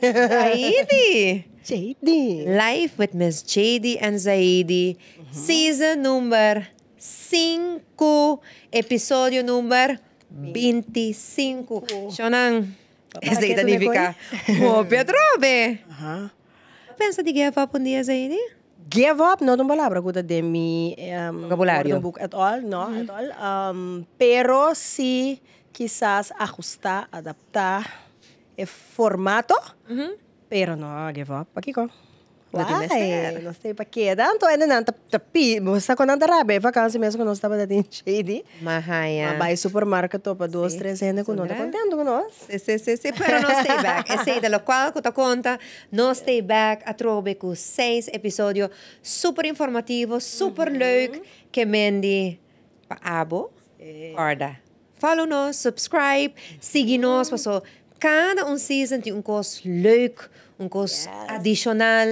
Zaidi. JD. Life with Miss JD and Zaidi. Uh -huh. Season number 5. Episodio number 25. Siyonan, este itanifica. Mo Pietrobe. Aha. Pensa di give up un dia Zaidi? Give up, No, ang palabra ko de mi um, vocabulario book at all, no? Mm -hmm. At all. Um, pero si quizás ajusta, adapta, Eh, formato, uhum. pero não give up pakiko. Why? não sé para qué. Tanto en el tapi, basta con anda rabe, eh, vacância mesmo que nós estava dando shady. Mahaya. Vai supermercado para duas, três anos que não está contando com nós. Sim, sim, sim, sim, pero não stay back. Esse eh, de lo qual que te conta, não stay back, a trove com seis episódios super informativos, super uh leuk, que mendi pa abo. Corda. Follow-nos, subscribe, siga-nos, passou. Cada um season tem um curso leuk, um curso yes. adicional.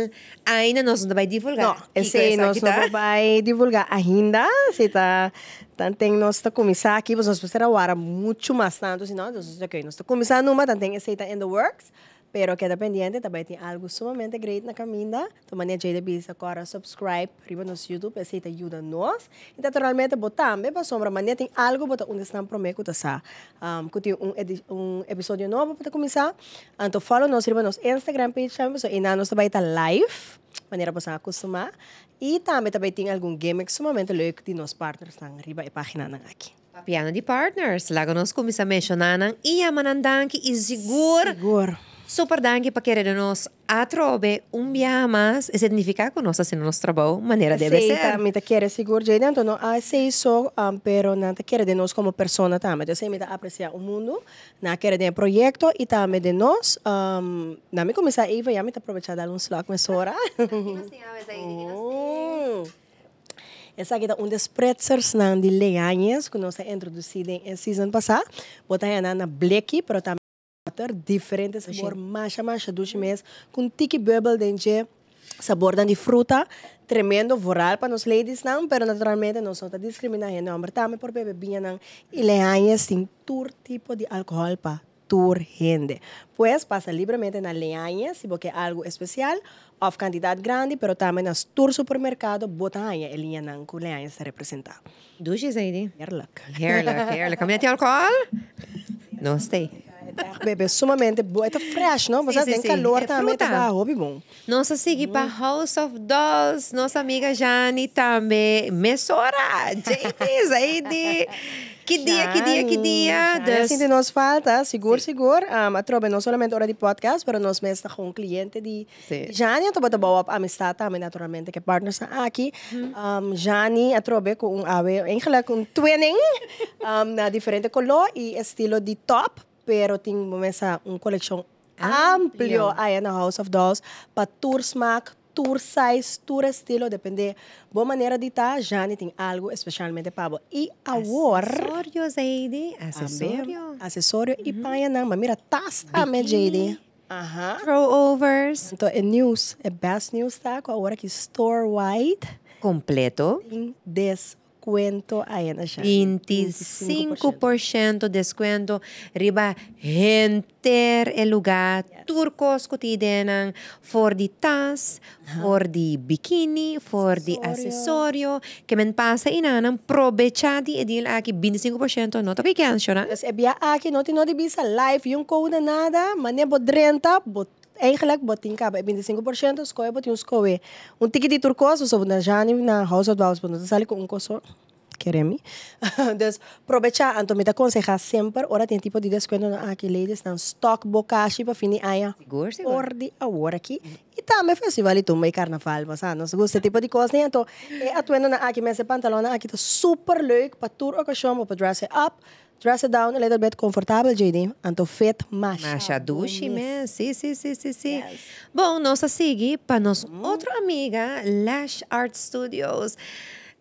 Ainda nós não vai divulgar. Não, sim, nós não tá. vai divulgar ainda. Se está, tá, tem nós está começar aqui, vocês precisam agora muito mais tanto, senão nós está começando uma, tá tem está in the works. Pero queda pendiente, também tem algo sumamente great na caminha. Então, mania Jada Bis agora, subscribe, riba no YouTube, esse te ajuda nós. E naturalmente, botam, bem para sombra, mania tem algo, botam onde estão prometo, tá sá. Um, Kuti um, um episódio novo para começar. Então, follow nos, riba nos Instagram page, também, e na nossa baita live, maneira para você acostumar. E também, também tem algum gimmick sumamente louco de nossos partners, na riba e página aqui. Piano de Partners, lá nós começamos a mencionar e a manandanque e seguro. Seguro. Superdang que paquerernos atrobe um dia mais e significa que nós fazemos nosso trabalho maneira de ser. Sim, também te quer seguro de dentro, não há sei só, pero não te quer de nós como persona também. Então, sim, me apreciar o mundo, não quer de projeto e também de nós. Um, não me começar a ir, já me aproveitar dar um slack nessa hora. Essa aqui é um dos pretzers de leanhas mm. que nós introduzimos em season passada. Botamos na Black, pero também ter diferente sabor, masha masha dos meses, com tiki bubble dentro sabor de fruta, tremendo voral para nós ladies não, mas naturalmente não tá discriminando, não, mas também por beber vinha não, ele é assim, todo tipo de álcool para tur gente Pois passa livremente na leanhas se você é algo especial, ou quantidade grande, mas também nas tour supermercado, botanha, elinha não com lenha se representar. Duche, Zaidi? Herlock. Herlock, Herlock. Como é álcool? Não sei. bebê é sumamente boa. Está é fresh, não? Você sim, tem sim, calor é também, tá bom. Nossa, segui hum. para House of Dolls. Nossa amiga Jane também. Messora, James, aí de... Que dia, que dia, que dia. Jane. Assim de nós falta, seguro, seguro. Ah, mm-hmm. Um, a trobe não somente hora de podcast, mas nós mesmos com um cliente de Sim. Jane. Eu estou boa amistade também, naturalmente, que partner aqui. Um, Jane, a trobe com um ave, em com twinning, um, na diferente color e estilo de top, pero tem mesa um coleção amplio aí na House of Dolls para tour smack, tour size, tour estilo, depende boa maneira de estar, já tem algo especialmente para E awor acessórios Jade, acessório, acessório e para não, mas mira tasta me Jade. Aham. Uh -huh. Throwovers. Então, é news, é best news, tá? Com a hora que store-wide. Completo. Em 10 deskwento, ayan na siya. 25%, descuento. deskwento. Riba, henter el lugar. Yes. Turcos kutiden ang for the tas, huh? for the bikini, for the accessorio. Kemen pasa ina ng probechadi edil aki 25% no. Tapi kaya siya na? Tapos ebya aki no, tinodi bisa life yung kuna nada, mane bodrenta, but eigenlijk bot in kaba 25% skoe bot in skoe. Un tikiti turcoso so na jani na house of house bot sali con un coso queremi. dus probecha anto me da conseja sempre ora tem tipo de desconto na aqui ladies na stock bocashi para fini aia. Ah, Ordi a ah, hora aqui. E também festival e tumba e carnaval, mas ah, nós gosta tipo de coisa, então, e eh, atuando na aqui mesa pantalona aqui tá super leuk para tour ocasião para dress up. Dress it down a little bit comfortable, JD. Until fit match. Masha dushi, né? Sim, sim, sim, sim, sim. Bom, nossa sigue para nossa uhum. outra amiga, Lash Art Studios.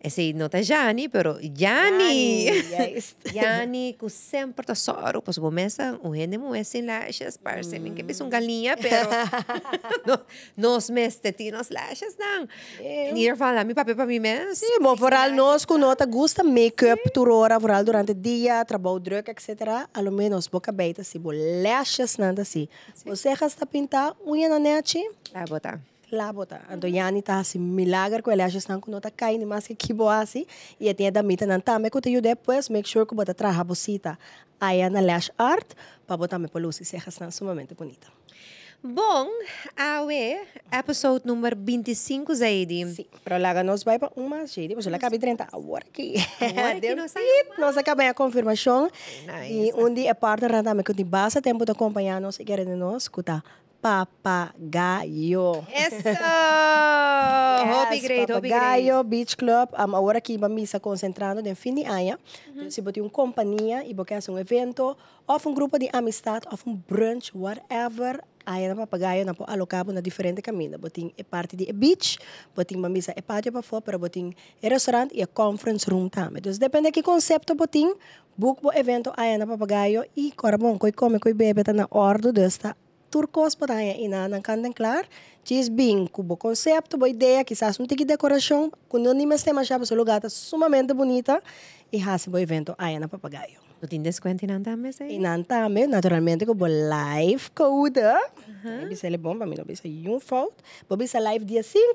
Eh, e si nota Jani, pero Jani. Jani, com sempre tesouro. Pois pues mesa, o hende mo é sin lashes, parce, min que bis un galinha, pero no, nos meste ti nos lashes não, Nir fala, mi papi pa mi mes. Sim, mo foral nos com nota gusta make-up sí. turora foral durante dia, trabalho druk, etc. Alo menos boca beita, si bo lashes nanda si. Você já está pintar unha na nete? Ah, botar labota. então já está assim, milagre que ele acha que não tá caindo, mas que que boa assim. E tem da mita não tá, mas que eu depois, make sure que bota traja bolsita. Aí na lash art, para botar me pelúcia e serra sumamente bonita. Bom, awe, episode número 25, Zaidi. Sim, pero lá nós vai para uma, Zaidi, porque ela cabe 30 agora aqui. Agora aqui nós acabamos. Nós a confirmação. E onde a parte da também que tem bastante tempo de acompanhar nós e querendo de nós, escutar papagaio. Eso! Hobby great, hobby great. Beach Club. Um, agora que vamos está concentrando em fim de ano, uhum. se botar uma companhia e você fazer um evento, ou um grupo de amistade, ou um brunch, whatever, aí na papagaio na alocar na diferente caminho. tem a eh, parte de beach, tem uma mesa é pátio para fora, para tem o restaurante e a conference room também. Então depende que conceito botim, book o evento aí na papagaio e cora bom, coi come, coi bebe tá na ordem desta turcos pa tayo ina ng kandang klar. Cheese bean, kubo conceito boa ideia, quizás um tique de decoração, quando nem mais tema chapa solugata, sumamente bonita, e há se boa evento aí na papagaio. Tu tem desconto em Antame, sei? Em Antame, naturalmente, que eu vou live com o Uda. Uh -huh. Bisa bom, para mim não bisa um fault. Vou bisa live dia 5,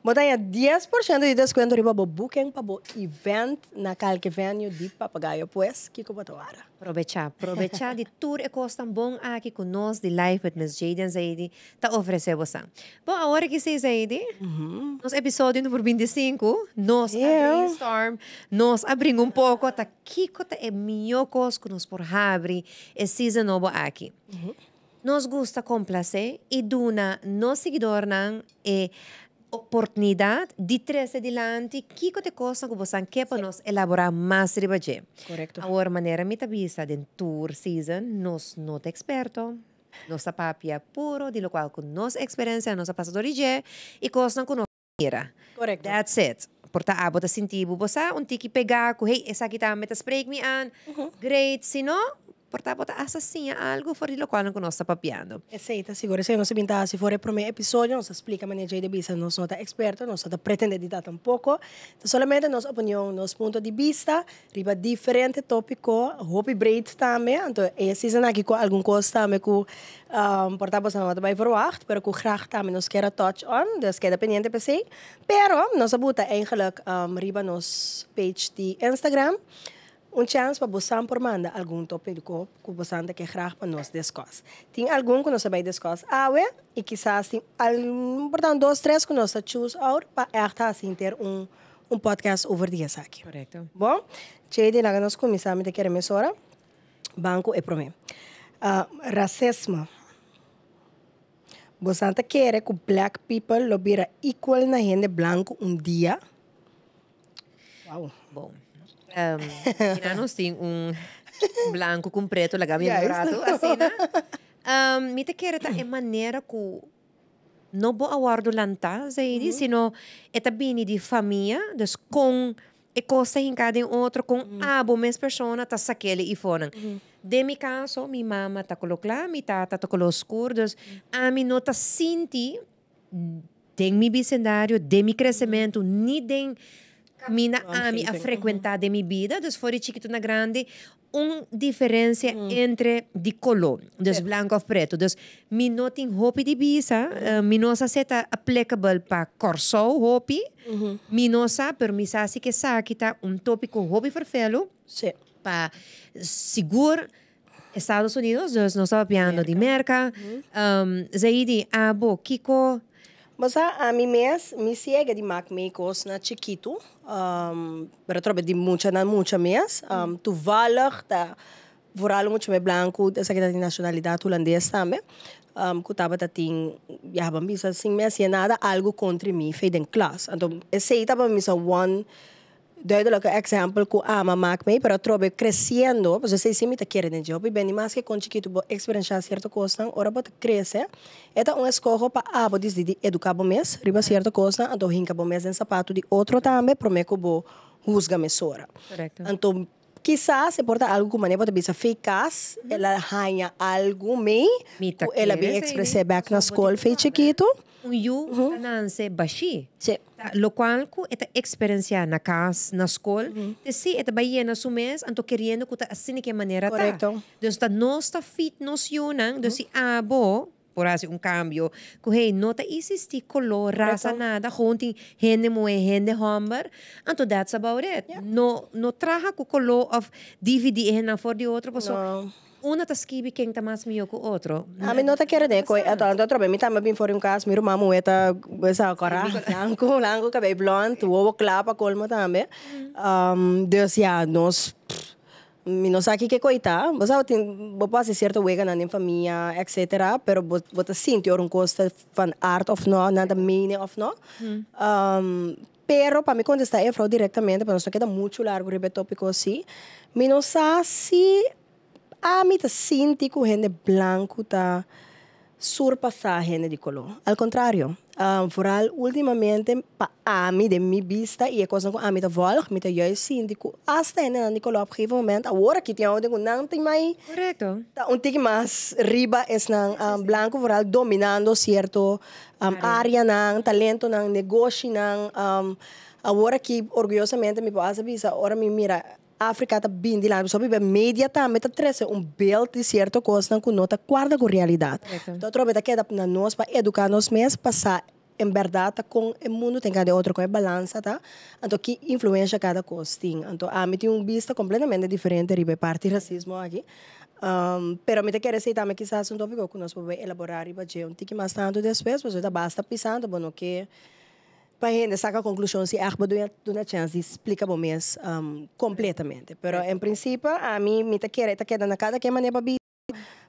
Motanha 10% de desconto riba o booking para o event na calque venue de Papagaio pois que como agora Aprovecha, aprovecha de tour e costa bom ah, aqui com nós de live with Miss Jaden Zaidi para tá oferecer você. Bom, agora que vocês Zaidi uhum. nos episódio número 25, nós yeah. storm nós abrimos um pouco tá Kiko tá é melhor coisa que nos por abrir esse season novo aqui. Uhum. Nos gusta complacer e duna nos seguidor e oportunidad de tres adelante, ¿qué cosa que vos que nos elaborar más ribaje? Correcto. Ahora, manera mi tabisa de tour season, nos no te experto, nos papia puro, de lo cual con nos experiencia, nos pasado origé, y cosas que nos mira. Correcto. That's it. Porta abo ta ah, sintibu, bosa un tiki pegar, hey, esa kita meta spreek me an, great, si no, portava hasta assim algo fora de lo qual não está papiando. Aceita, seguro. Se não se pintar, se for o primeiro episódio, não se explica, mas a de vista não somos expertos, não somos pretendida tampouco. Então, somente nossa opinião, nosso ponto de vista, riba diferente tópico, hobby breed também. Então, é season aqui com algum coisa também que um, portava não vai verwacht, pero que graag também nos quer touch on, dus queda pendiente para si. Pero, nossa buta, eigenlijk, um, riba nos page de Instagram um chance para você por mandar algum topo de que você tem que errar para nós descos. Tem algum que nós sabe descos, ah, ué, e quizás tem, algum, portanto, dois, três que nós achamos agora para errar assim ter um, um podcast over dias aqui. Correto. Bom, cheguei lá nós começamos a querer mensura, banco e promê. Uh, ah, racismo. Você quer que black people lo vira igual na gente branco um dia? Uau. Bom. Um, tirando assim um branco com preto, lá yeah, barato, assim, né? Um, mi te quero ta é maneira que não vou aguardo lanta, sei, uhum. sino é bini de família, das com e coisa em cada outro com uhum. abo mes persona tá saquele e fora. Uhum. De mi caso, mi mama tá colocla, mi tata tá coloscur, das uhum. a mi nota sinti tem mi bicendário, de mi crescimento, ni den mina ami a frequentar de mi vida, dos fora chiquito na grande, uma diferença mm. entre de color, dos branco ao preto. Dos mi não tem roupa de visa, uh, eh, mi não aceita applicable para corso roupa, uhum. Mm-hmm. mi não sabe, sabe que sabe tá um tópico roupa farfelo, para seguro Estados Unidos, nós estamos piando de merca. Uhum. Mm-hmm. Um, ehm, Zaidi, abo, ah, Kiko, Basta amii mea, mi siega di me meikos na chiquito. Um, pero di mucha na mucha meas. Um, toevallig, ta, vooral mucho me blanco, da sa kita di nacionalidad holandesa tame. Um, kutaba ta ting, ya sa sing me je nada, algo contra mi, fade en class. Então, esse aí tava one doy lo que ejemplo que ama mac me pero trobe creciendo pues se me te quiere de job y ben más que con chiquito bo experiencia cierto cosa ahora bot crece eta un escojo pa abo ah, dis di educar bo mes riba cierto cosa anto hinca bo mes en sapato de outro tambe promeco bo juzga mesora correcto anto quizás se porta algo como nebo bisa ficas ela arranha algo me ela bem expressar back na escola fez chiquito ju mm. nanse bashi. Sí. Lokalku eta experiencia na kas, na skol, mm. te si eta baie na sumes, anto queriendo ta asini ke manera Correcto. ta. Dus ta no sta fit nos yunang, de si mhm. abo, por hacer un cambio, que hey, no te hiciste color, raza, nada, juntin, gente mujer, gente hombar anto that's about it. Yeah. No, no traha ku color of dvd en eh, for di otro person. No. una ta skibi king ta más mío que otro. A mí mi nota quiero de koi ato ando otro mi también me for un caso, miro mamu eta esa cora blanco blanco cabello blond huevo clapa colmo también. Um Dios ya nos mi no sabe que coita, vos sabes, vos pasas cierto huega en familia, etcétera, Pero vos te sientes un costo fan art of no, nada meaning of no. Um, pero para mí contestar a Efraud directamente, pero pues, no queda mucho largo el tópico así. Mi no sabe si Ami te sinti que gente blanco ta surpasa gente de color. Al contrario, um, foral últimamente pa ami de mi vista y cosas con ami ta volg, mi ta sinti que hasta gente de color op gegeven moment ahora que tengo algo nante mai. Correcto. Ta un tiki más riba es nan um, blanco foral dominando cierto um, área nan talento nan negocio nan um, ahora que orgullosamente mi pasa visa ahora me mira Afrikata bindilami tá sobi be media ta meta tresse é um beeld de certo coisa com nota guarda com realidade. Então outra trobeta queda é na nós para educar nós mesmos passar em verdade tá com o mundo tem cada outro com a balança tá então que influencia cada coisa tem então a mim tem um vista completamente diferente ribe parte racismo aqui um, pero me te quero aceitar mas quizás um tópico que nós podemos elaborar e bater um tique mais tanto depois porque tá basta pisando bom o que para a conclusão se arba do na chance explica bom mês um, completamente. Pero em princípio a mim me tá querendo tá querendo na cada que maneira para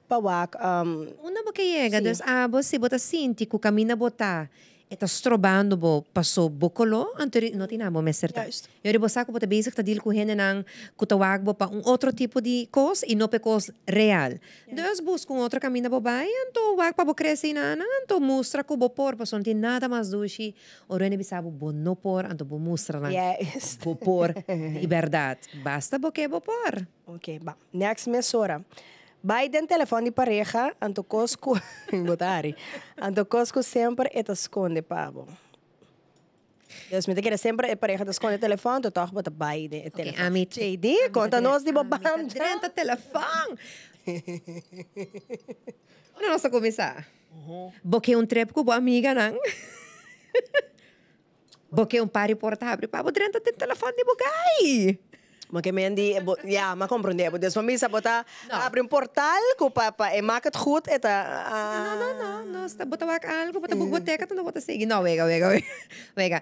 para um, uma boca chega, sí. ah, você bota cinti, caminha botar eta strobando bo paso bokolo anteri no tinamo meser ta eu rebosa ko potebe isa tadil ku hene nang kutawag bo pa um outro tipo de cos e não pe cos real yeah. deus busca um outro caminho bo bai anto wag pa bo cresce na, anto mostra ku bo por pa son nada mais dushi orene bisabu bo no por anto bo mostra na yes. bo por liberdade basta bo que bo por ok ba next mesora Biden telefone de pareja, anto Cosco, botari, anto Cosco sempre está esconde pavo. Deus me quer sempre a pareja te esconde o telefone, tu toca para Biden, e telefone. Okay, amit, JD, conta nós de bobagem. Tenta telefone. Onde nós vamos começar? Uhum. Boquei um trepo com boa amiga, não? Boquei um par e porta abre, pavo, tenta telefone de bugai ma que mendi ja ma comprende bo des famisa bota abre un portal ku papa e makat goed eta no no no no sta bota wak algo bota biblioteca tu no bota segi no vega vega vega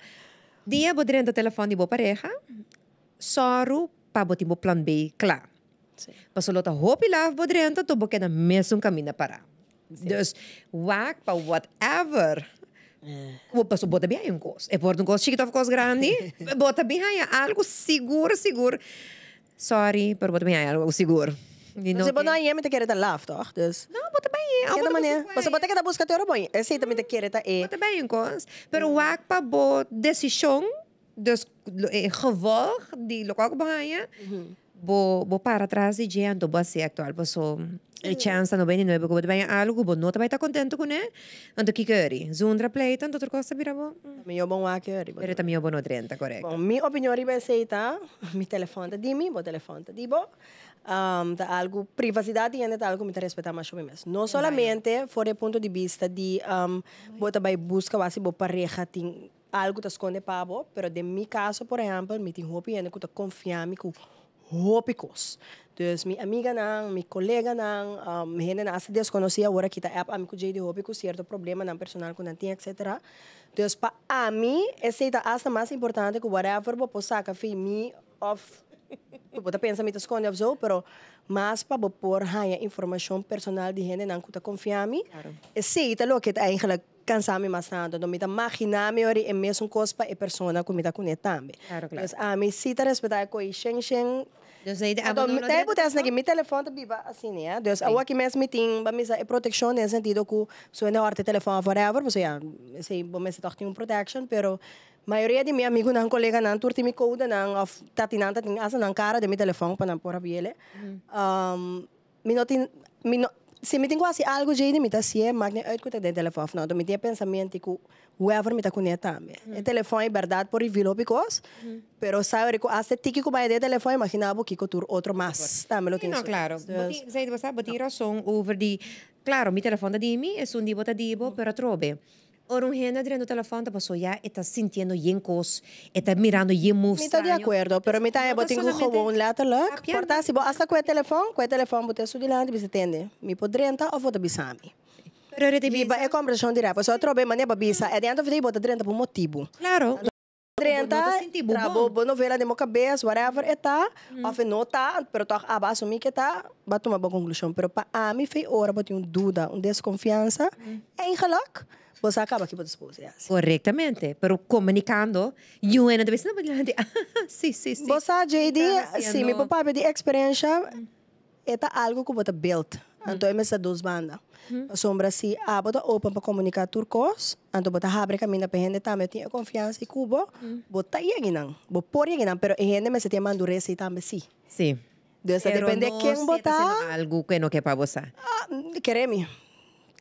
dia bo direndo telefone bo pareja soru pa boti bo plan B klaar Pasolota hopi laf bo direndo tu bo kena mesum kamina para Dus waak pa whatever é. bem é por så båda bihajonkoos. E portunkos chikitavkos grandi. bem bihaja algo seguro seguro Sorry, per bem bihaja algo seguro Dino você bota aí, mas quer dar lá, toch? Não, bota bem. É da maneira. Você bota que é da busca teu bom. Esse também hum, te quer tá e. Bota bem cons. Pero hum. o acpa pa bo decisão, dus eh, gevolg die lokal bahaya. Mm bo, bo para atrás e gente, bo assim actual, bo so, e chance no bem novo, bo bem algo, bo não também tá contente com né? Anto que querer, zundra play, tanto outra coisa vira bo. Também eu bom a querer. Pero também eu bom no 30, correto. Bom, mi opinião riba aceita, mi telefone de mim, bo telefone de bo. Um, da algo privacidade e ainda algo me respeitar mais sobre mim Não solamente fora ponto de vista de um, bo também busca assim bo pareja tem algo te esconde para bo, pero de mi caso, por exemplo, me tem roupa e ainda que confiar-me com rópicos. Dus mi amiga não, mi colega não, um, gente não se desconhecia agora que tá app, amiku de dus de hobby com problema não personal quando tinha etc. Então para mim ese é a mas importante que whatever vou passar que fi mi of ta pensa mi ta skonde of zo, pero mas pa bo por haya informação personal di gente não que ta confiar me. Claro. Esse é o que eigenlijk cansami tanto, Então, mita maginami ori e mesmo cospa e persona com eu kune tambe. Claro, claro. Então, a mi sita respeitar coi shen shen. Deus aí, então, mi tem pudesse naqui, mi telefone tá biba assim, né? Deus, eu aqui me tem, ba misa e eh, proteção nesse sentido que sou na hora de telefone forever, você já, sei, bom, mas tá tem um protection, a maioria de meus amigos não colegas, não turti me coda não of asa não cara de mi telefone para não pôr a biele. Um, não tem, mi não Si me algo de me me de teléfono no, me tiene pensamiento que whoever me también el por pero sabe que un tiki que tu otro más. también claro sei você ha un over de claro mi teléfono de dimi es un pero trobe Orungena tirando el teléfono, te pasó ya, estás sintiendo bien cosas, estás mirando bien Me Está de acuerdo, pero me está botando jabón un tá louco? Porta, hasta com teléfono, telefone, teléfono, el teléfono botei isso de lá, você entende? Me poderia te avisar? Pero eu te aviso. E compra, deixa eu tirar, pois eu trovei, mas não para avisar, de 30 por motivo. Claro. 30 trabobo novela de moca cabeça, whatever eta tá. mm. Hum. of no tá pero to abaixo mi que tá vai tomar boa conclusão pero para a foi fei ora ba um dúvida um desconfiança e hum. em relógio, você acaba aqui para esposa yes. Assim. corretamente mas comunicando e uma vez não brilhante sim sim sim você JD tá sim meu papai de experiência hum. é tá algo que você built Anto é essas duas bandas. Sombra se abre, open para comunicar turcos. anto bota pues, abre camino para gente também. Eu tinha confiança em Cuba. Bota aí, não. Vou pôr aí, gente me se tiene mandureza também, sim. Sim. Entonces, Pero depende no de quién Algo que no quepa votar. Ah. ah, quereme.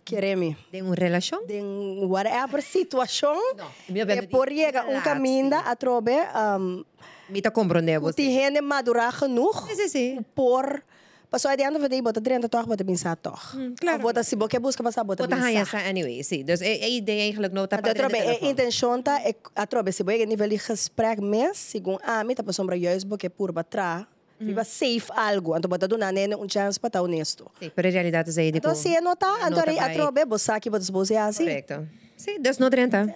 Quereme. ¿De una relación? De un whatever situación. No. Que por llegar un camino a través... Um, Me comprende a vos. tiene madura genug. Sí, sí, sí. Por... Pasó uiteindelijk voor você de Drenthe toch met de você toch. Of wat als je bokken boos kan passen, wat de minsta. anyway, zie. Dus ik idee eigenlijk nooit dat. Dat trobe, intention ta, ik atrobe, se boeken niveau de gesprek mes, segun a mim, tá passando para juist bokken pur é batra. Hum. Viva safe algo, então bota do nane um chance para estar tá honesto. Sim, para tipo, então, é tá. então, tá a realidade é de Então se é nota, então a trobe, você aqui para os bolos é assim. Correto. Sim, das no drenta.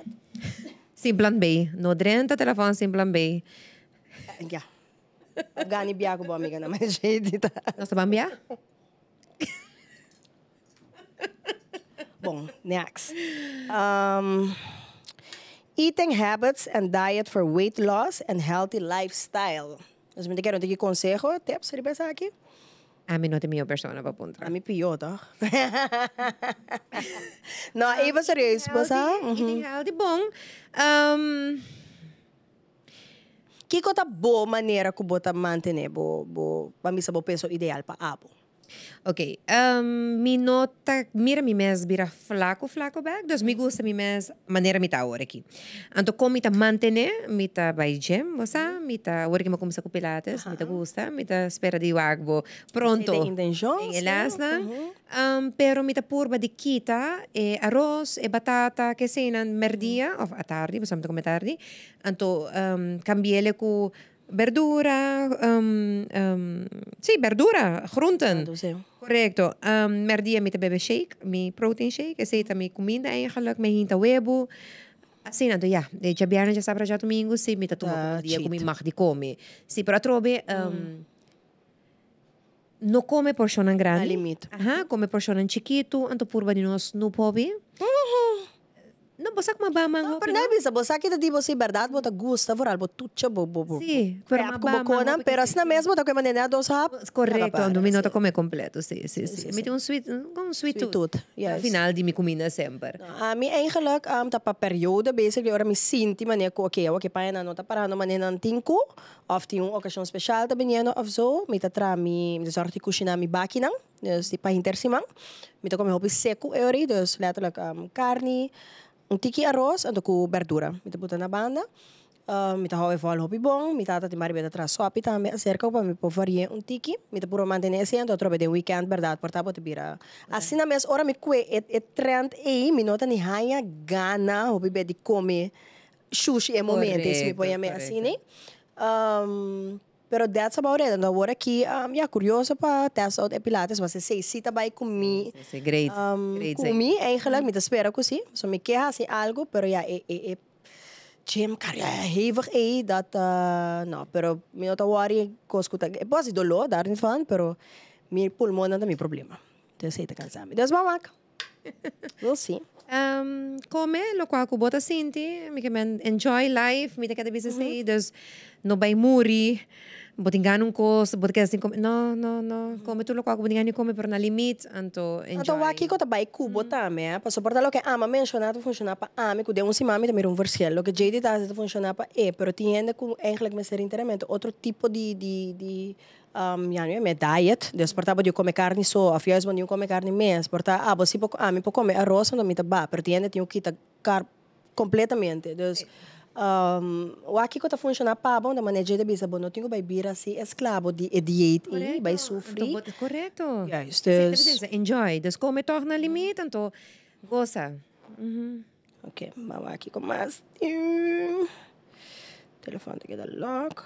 Sim, plan B. No drenta, telefone sim plan B. Ja. Afghani bia ko bami kana mai shedi ta. Nasa bambia? Bon, next. Um, eating habits and diet for weight loss and healthy lifestyle. Dus me te quiero te consejo, tips, ribesa aquí. A ah, mí no te mío persona para punto. A mí pilló, ah. no, even serieus, basa. Eating healthy, mm-hmm. bom. Um, kiko que bo manera kubo ta mantene para mim pamisa bo peso ideal para abo. Okej, okay. um, mi nota, mira mi mes bira flaco, flaco bag, dus mi gusta mi mes manera mi ta oreki. Anto kom mi ta mantene, mi ta bai gem, vosa, mm-hmm. mi ta oreki mo kumsa kupilates, uh -huh. mi ta uh-huh. gusta, mi ta spera di wagbo pronto. In den jons, in elasna. Uh -huh. um, ehm, pero mi ta purba di kita e arroz e batata che senan merdia, mm. of a tardi, vosa mi ta come tardi, anto um, cambiele ku... verdura, um, um, verdura, groenten. correto Um, maar die met shake, mijn protein shake, etc. Mijn comida eigenlijk, mijn hinta webo. Assim, não, yeah. Já a biarna já sabe já domingo, se me tá tomando uh, dia, comi de come. Sim, para trobe, um, mm. não come porciona grande. A limite. Aham, come porção chiquito, então por de nós não pode. No, bosak mabama. No, pero no? bisa, bosak kita di você si verdad, bo ta gusta, voral, bo tucha, bo, bo, bo. uma pero mabama. Como pero así na mesmo, ta que manena dos hap. Correcto, un minuto sí. come completo, sim sim sim sí, sí. un sweet, un sweet tooth. Yes. Al final de mi kumina sempre. A mi eigenlijk, um, ta pa periode, basically, ora mi sinti mania ko, okay, okay, pa na no, ta para no manena tinko, of ti un ocasión special ta beniano of zo, mi ta tra mi, dus artikusina mi bakinang. Dus eh, die pahinter simang. Mi ta come hopi seco euri, dus letterlijk um, carne, un tiki arroz, ando ku verdura. Me puta na banda. Uh, me tava foi algo bon me tata ti mari beta traço, api tá me acerca para mi po farie un tiki, me tá puro mantene esse ando outro de weekend, verdad por tapo te bira. Assim na mes ora mi kue et et trend e me nota ni haya gana, hobi be de comer sushi e momentos me põe me assim, né? Um, Pero that's about it. And dan aqui, ik, um, ja, curioso pa, test out epilates. Was een seisi tabay kumi. Great. Um, Great. Kumi, eigenlijk, met de spera kusi. So, me queja si algo, pero ja, e, e, e. Jim, carja, hevig, e, dat, uh, no, pero, me no te worry, koskuta. E, pas, dolor, dar niet van, pero, mi pulmon na mi problema. Dus, heet ik aan samen. Dus, mamak. We'll see. Um, come, lo qua cubota senti, mi che enjoy life, mi te cade business mm dus no bai muri. botinganun ko sa botingan ko no no no come tulo ko ako botingan ko me per na limit anto enjoy anto waki ko tabai kubo mm. tame eh. pa soporta lo che ama menzionato funziona pa ame ku de un simame tamer un versiello che JD ta funziona pa e eh. però tiende ku eigenlijk me ser interamente otro tipo di di di um, ja, nu, met diet. Dus porta bo come carne so, of juist bo dio come carne mes. Porta ah, bo si po ah, mi po come arroz, non mi ta ba, per tiende dio kita car completamente. Dus yeah. Um, o aqui que está funcionando para bom da maneira de bisa não tenho que vir assim escravo de eh, dieta e eh, vai sofrer então, correto yes, this... enjoy descome torna limite então goza uhum. ok vamos aqui com mais telefone que dá lock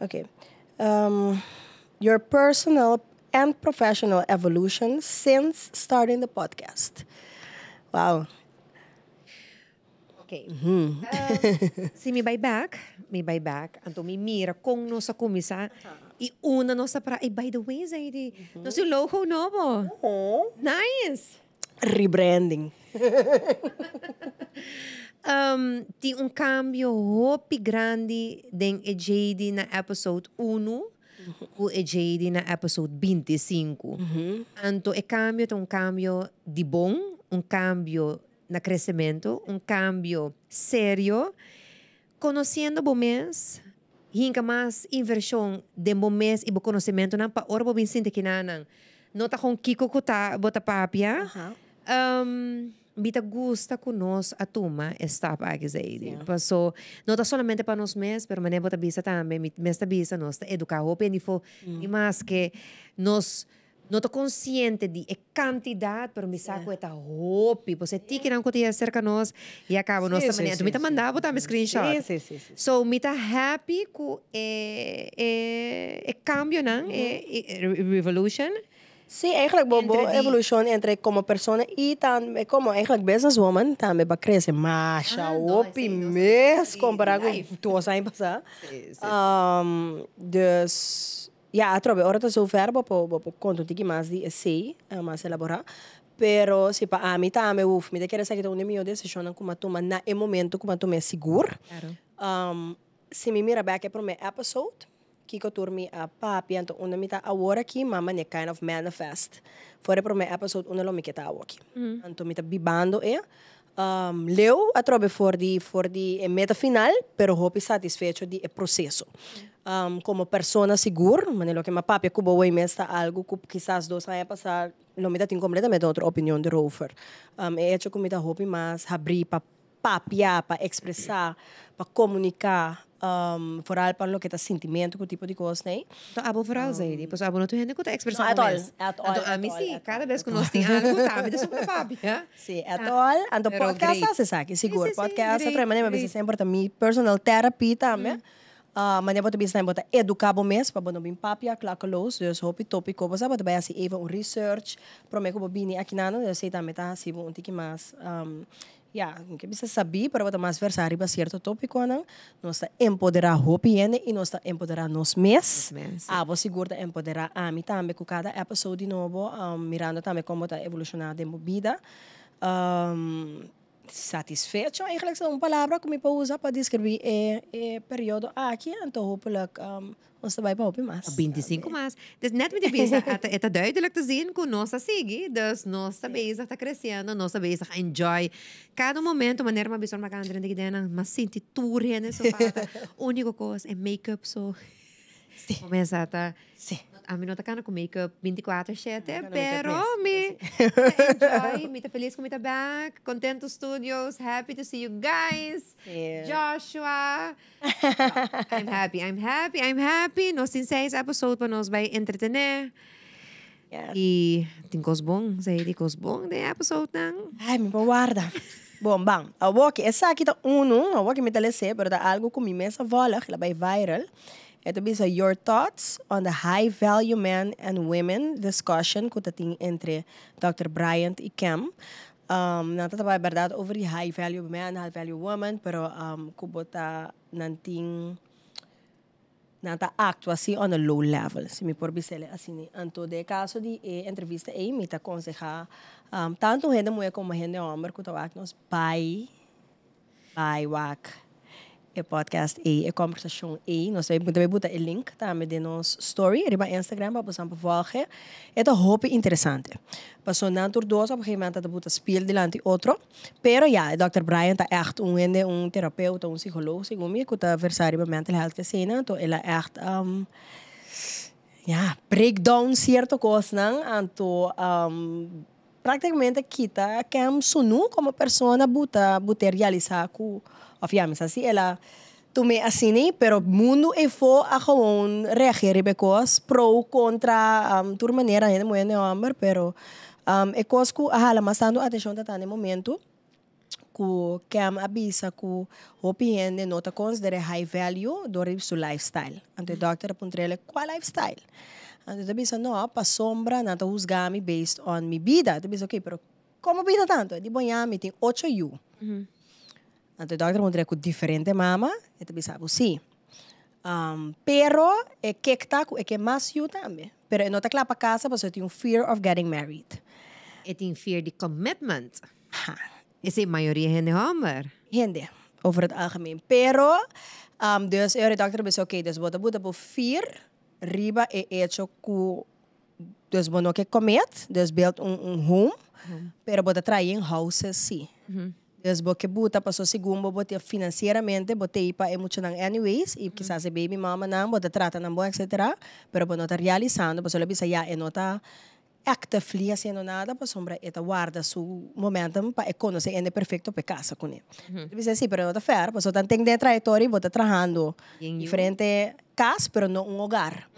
ok um, your personal and professional evolution since starting the podcast wow Okay. Mm-hmm. Um, si mi buyback, may buyback, ang tumimira kung no sa kumisa, uh-huh. iuna no sa para, eh, by the way, Zaidi, mm-hmm. no si Loho Novo. mo. Oh. Uh-huh. Nice! Rebranding. um, ti un cambio hopi grandi den EJD na episode 1 mm-hmm. ku EJD na episode 25. Uhum. Mm-hmm. Anto, e cambio, tem um cambio di bon, un cambio na crescimento, um cambio sério, conhecendo bomes, hinca mais inversão de bomes e bom conhecimento não pa ora bobin sinta que nanan. Nota com Kiko kuta tá, bota papia. Uh um, bita gusta com nós a turma está para que se passou não tá somente para nós mesmos, mas mané bota bisa também, mesta bisa nós educar o penifo mm. Hum. e mais que nós não estou consciente de é quantidade, pero me saco é. esta roupa, você tique não cotia cerca nós e acaba sim, nossa sim, maneira. Tu me tá mandando botar meu screenshot. Sim, sim, sim, sim. So, me tá happy com é, é, é cambio, não? Uhum. É, é, revolution. Sim, eigenlijk bobo evolução entre como pessoa e também como eigenlijk businesswoman também para crescer mas ah, op mes comparado com tudo sem passar. Um, dus Ya, Ja, trobe, ora so ferbo po po conto di e eh, mas di sei, mas elabora. Pero si pa a ah, mi ta me uf, mi te queres que un mio de sessione come tu ma na e momento come tu me sigur. Claro. Um, se mi mira back pro me episode, Kiko turmi a papi, então uma mita a hora aqui, mama ne kind of manifest. Fora pro me episode, uma lo mm. mi que tá aqui. Então mita bibando e um, leu a trobe for de for de meta final, pero hopi satisfecho de processo. Um, como persona segura, maneiro que ma papi cuba hoy me está algo que quizás dos anos pasar no me dá completamente outra opinião de Rover. Um, he hecho comida hopi mas abrir para papiar, para expressar, para comunicar, um, vooral para lo que está sentimento, que tipo de coisa, né? Então, abo foral um, depois tipo, abo não tu rende com a expressão. At all, at all. A mim sim, cada vez que nós temos algo, tá, me deixa com a Fabi, Sim, at all. Então, podcast, você sabe, seguro. Podcast, para mim, mas sempre também personal therapy também. Mm. Uh, ah, mas eu vou também bota educar o mês para botar bem papia, claro, los, dus hopi topico, você bota fazer assim, even um research, para mim que eu vou aqui na, eu sei também tá assim, um tique mais, um, Ya, yeah, que bisa sabi para botar mais versar para certo tópico, anan nós está empoderar hopi ene e nós está empoderar nos mes. Ah, você gorda empoderar a mim também a cada de novo, um, mirando também como está evolucionada a minha vida. Um, satisfecho en relación eh, eh, ah, a una que me puedo usar para descrever el, el periodo aquí. Entonces, hopelijk um, ons erbij helpen más. 25 okay. más. Dus net met je bezig, het, het duidelijk te zien hoe nossa sigue. Dus nossa bezig está crescendo, nossa bezig enjoy. Cada momento, wanneer maar bijzonder maar andere dingen, maar sinti toeren en zo. Único cosa, en make-up zo. So. Sí. Começa a Sí aminota ka na ko makeup 24/7 Ano, pero me enjoy me ta feliz ko me back contento studios happy to see you guys Yeah. Joshua I'm happy I'm happy I'm happy nos tinsay sa episode para nos by entertainer Yes. i sei sa hindi kosbong the episode nang ai me guarda. Bom, bom. A walk, essa aqui tá um, um. A walk me telecê, tá mas tá algo com imensa vola, que ela vai viral. Ito bisa your thoughts on the high value men and women discussion ko tating entre Dr. Bryant e Cam. Um, natataba verdade over the high value men, high value women, pero um, kubota nanting nata acto assim on a low level. Se me por bisele assim, anto de caso de eh, entrevista e me tá aconselha um, tanto gente mulher como gente homem, que tá nos pai, pai, wak que é podcast e a é conversação e nós vamos também botar o link também tá? de nosso story arriba Instagram para passar para volta é da hobby interessante passou na tour dois obviamente a é botar spiel delante outro pero já o Dr Brian tá echt um ende um terapeuta um psicólogo segundo me que tá versar para mental health cena assim, né? então ele é echt um, yeah, breakdown certo coisa não né? então um, praticamente quita que é um sonho como pessoa buta buter realizar com of ja, ella. Toen mij asini, pero mundo info a reagir reageren because pro contra um, tu manera gente muy en amber, pero um, e cos ku ahala mas tanto atención ta tane momento ku cam abisa ku hopi no nota considere high value door su lifestyle. Ante dokter apuntrele qual lifestyle. Ante tu bisa no, pa sombra nata usgami based on mi vida. Tu bisa okay, pero como vida tanto? Di bonhame tem 8 u. Entonces do doctor encontrei com diferente mama, e tu pensava, pues sim. Um, pero es eh, que está, es eh, que más yo también. Pero no te clava para casa, porque eu un fear of getting married. Eu tenho fear de commitment. Ha. Essa é a maioria gente homer. Gente, over het algemeen. Pero, um, dus eu doctor pensou, ok, voy a bota por fear, riba e hecho cu, entonces bueno que comet, entonces build un um home, mm -hmm. pero bota trair em houses, sim. Sí. Mm -hmm. Desde que buta pasó pues, segundo, bote financieramente, bote ipa e mucho nan anyways, y quizás el baby mama nan, bote trata nan bo, etcétera, pero pues no está realizando, pues solo pisa ya, eh, no está actively haciendo nada, pues hombre, esta eh, guarda su momentum para eh, conocer en el perfecto para pues, casa con él. Dice, sí, pero no está fair, pues están en trayectoria y vos bote trabajando en diferente casa, pero no un hogar.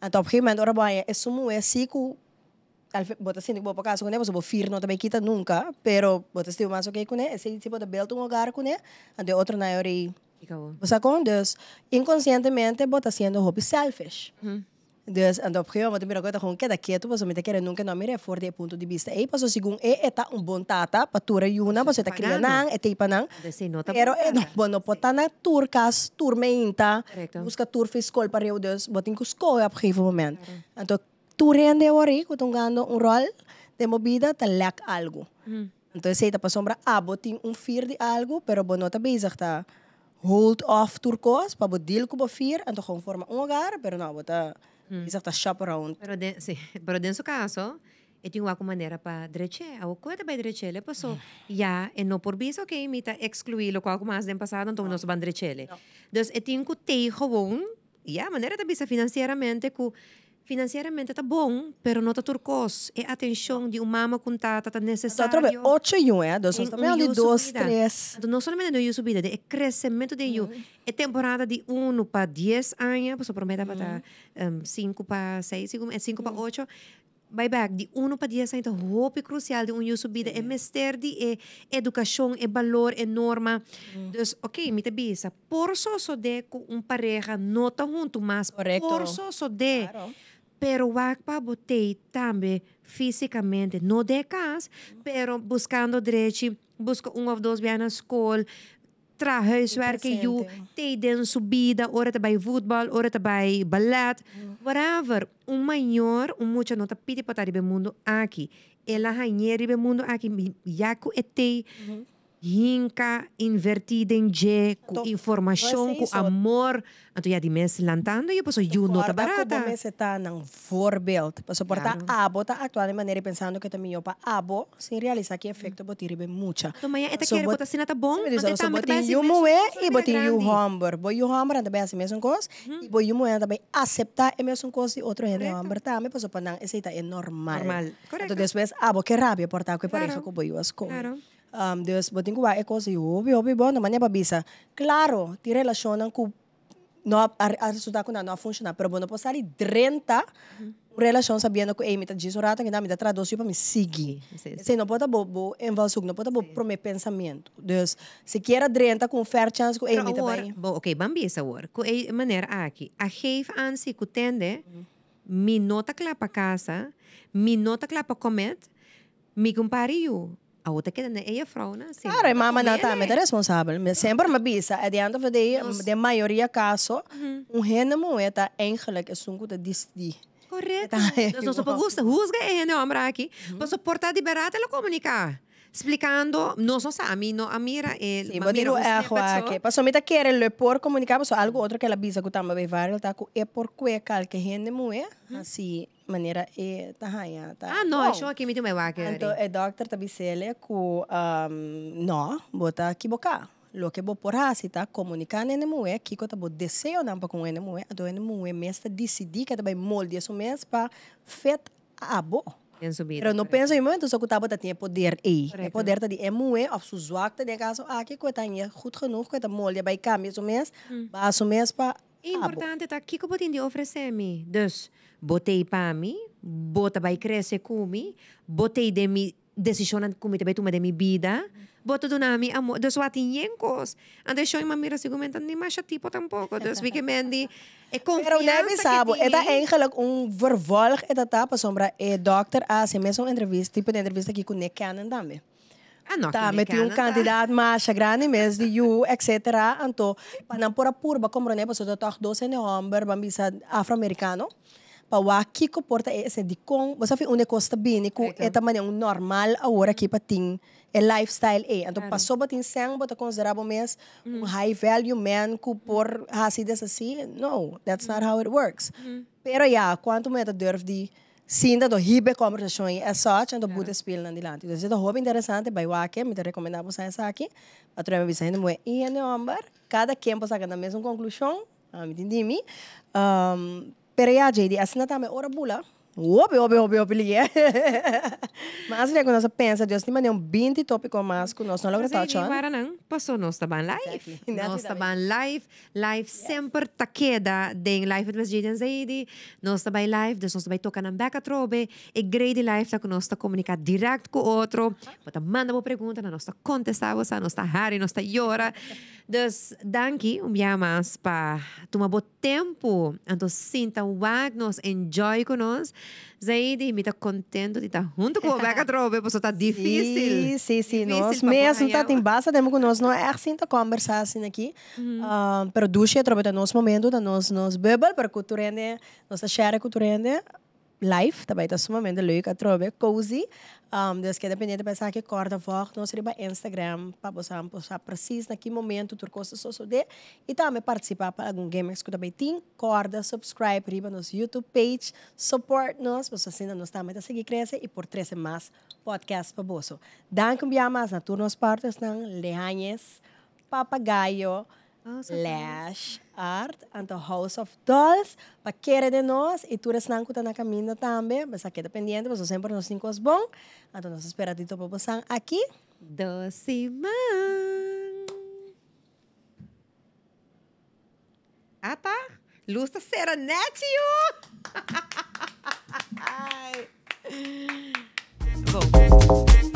Entonces, obviamente, ahora es un mujer, sí, botas sendo boa para casa com ele, você firme não também quita nunca, pero botas tem mais ok com ele, esse tipo de belo um lugar com ele, ande outro na hora e você com Deus, inconscientemente botas sendo hobby selfish. Hum. Dus en op een gegeven moment ben ik gewoon keer dat keer toen was om nunca não mire voor de punto de vista. E paso segundo e está um bon tata patura yuna paso eta cria criando e teipa nan. Pero e não bueno potana turcas turmeinta busca turfis para eu Deus botin cusco op een gegeven moment. En toen tu rende ori, cotungando un rol de movida, te lac algo. Mm. Entonces, se te pasombra, ah, botin un fir de algo, pero bo no te bezig ta. Hold off turcos, pa bo deal kubo fir, en to gewoon forma un hogar, pero no, bo ta, mm. bezig ta shop around. Pero, de, sí, pero dentro caso, eu tenho alguma maneira para dreche, a coisa para dreche, ele passou, já, e não por isso que me tá excluí-lo com algo mais do passado, então não se para dreche. Então, eu tenho que ter, um já, maneira da bisa financeiramente, que financeiramente está bom, pero não está turcos. É atenção de uma mama com tata está necessário. Então, 8 e 1, é? Nós também ali 2, 3. Não somente no uso vida, é crescimento de uhum. É temporada de 1 para 10 anos, você promete para 5 uhum. tá, para 6, 5 é para 8 uhum. buyback de 1 para 10 anos, então hope crucial de unho subida é uhum. mestre de é educação é valor é norma mm. ok me te bisa por só so de com um pareja não tá junto mas Correcto. por só so de claro pero eu botei também fisicamente, não de casa, pero buscando direito, busco um ou dois bem na escola, tra huiswerken jou, tijden subida, ora bij futebol ora bij ballet, mm. whatever. Um maior, um não nota pide para o mundo aqui. Ela o mundo aqui, jaco etei. Mm -hmm. hinca invertida en ye, con información, con amor. entonces ah, ya dime mes lantando, yo paso pues no nota barata. Kung en un four belt Paso pues por ta abo ta actual de manera pensando que también yo pa abo sin realizar que efecto botiri be mucha. entonces eta so, quiere bota sinata bon. So, so botin you y botin you humber. Voy you humber anda bien así cos. Y voy you también anta be acepta e mesmo cos y otro gente humber también, paso para nada, es normal. Entonces después abo ah, qué rabia por ta que pareja con voy you as con. Claro. um, Deus botin ko wa coisa kosa yobi bi hobi bon man ba claro ti relacionam com no a, a resultar com não funciona pero bono posar e drenta relação sabendo que me tá dizendo rato que dá me tá traduz para me seguir se não pode bo bo envolsug não pode bo pro prome pensamento Deus se quer drenta com fair chance que me tá bem bo ok bambi essa hora com a maneira aqui a geef aan si que tende me nota clapa casa me nota clapa comet me compario għawta ah, que neqija frawna. Għara, ma ma nata għamet responsabel. Sempar ma bisa, at the end of the day, the majoria kaso, unħen mueta enħlek s-sunku ta' disdi. Corretto. Sono soppagusta, husga e ne omraki. Posso portare di berata pues lo comunica. Explicando, no so a mí no, a era el... Sí, ma diru ejo ake. Paso mita quiere lo por comunicar, pasó pues, algo otro que la visa que tamo bevar, el taco e por cueca, el que gente así. maneira e eh, të hanjata. A, ah, no, oh. e shoha kemi que me vakë. Anto e eh, doktor të bisele ku um, no, bota kiboka. Lo que vou por racita comunicar na NMUE, que eu vou desejo não para com a NMUE, a do NMUE mesmo decidir que também molde isso mesmo para fet a boa. Penso bem. Pero não penso em momento só que tava tinha poder e É poder de MUE of Suzuak de caso aqui que eu tinha goed genoeg que tá molde vai mesmo isso mês, passo mês para ah, Importante, ah, tá, que botin di oferecer-me. Dus, botei para mim, bota vai crescer comigo, botei de mi decisão comigo também toma de minha vida, bota do nami amor, dus wat in jenkos. Ande show ima mira seguramente nem mais a tipo tampouco. Dus vi que mendi é confiança. Pero deve sabe, é da eigenlijk um é vervolg etapa sombra e doctor a se mesmo entrevista, tipo de entrevista aqui com ne kennen dame. Ano ah, tá, meti um tá? candidato mais grande mesmo, de you, etc. Então, para não pôr a purba, como eu disse, eu estou aqui 12 de homem, para mim, afro-americano. Para o aqui que porta esse de com, você viu uma costa bem, que é também um normal agora aqui para ti, é lifestyle. É. Então, claro. passou para ti, sem você considerar mesmo um mm. high value man que mm. por assim, ah, assim, não, that's not mm. how it works. Mas, já, quanto mais deve de. de sim, do hibe conversation é só quando buta spilando de lado. Então, é muito interessante, vai lá que me recomendamos essa aqui. A tua me dizendo muito. E é ambar, cada quem passa cada mesma conclusão. Ah, me entendi me. Um, pero já, JD, assim também ora bula. Obi, obi, obi, obi, liye. Mas le konosa pensa Dios ni maneum 20 topico mas ku não no logra eh? ta chan. Para nan, paso nos ta ban live. Nos ta ban live, live sempre ta queda den live de jidan zaidi. Nos ta bai live, deus nos ta bai toca na back atrobe. E grade live ta nos ta comunica direct ku outro, ah. Pota manda bo pergunta, nos ta contestava, nos ta hari, nos ta llora. Dus danke um dia mais para tomar bom tempo. Então, sinta o nos enjoy conosco. Zaidi, me tá contento de estar tá junto com o Beca Trobe, porque tá difícil. Sim, sim, sim. Nós mesmo tá tem temos tempo nós Não é assim tá conversar assim aqui. Mas uh, ah, duche Trobe tá nosso momento, da nos nos bebel para culturende, nossa share culturende. Live, também tá sumamente louca a Trobe, cozy. Um, det ska que på saker korta folk. Nós temos Instagram para você postar precis naquele né? momento tur coisa só e também participar para algum game que também tem. Corda, subscribe, riba nosso YouTube page, support nós, você assina nós também para tá seguir crescer e por 13 mais podcast para você. Dan com biamas na turnos partes não lehanhes, papagaio, oh, lash. Art and the House of Dolls. Paquera de nós. E tu resnan que na caminho também. Mas aqui dependendo mas mas sempre nos cinco é bom. Então, nós esperadito para você aqui. Doce man. Ah, tá. Lusta Serenete, Bom.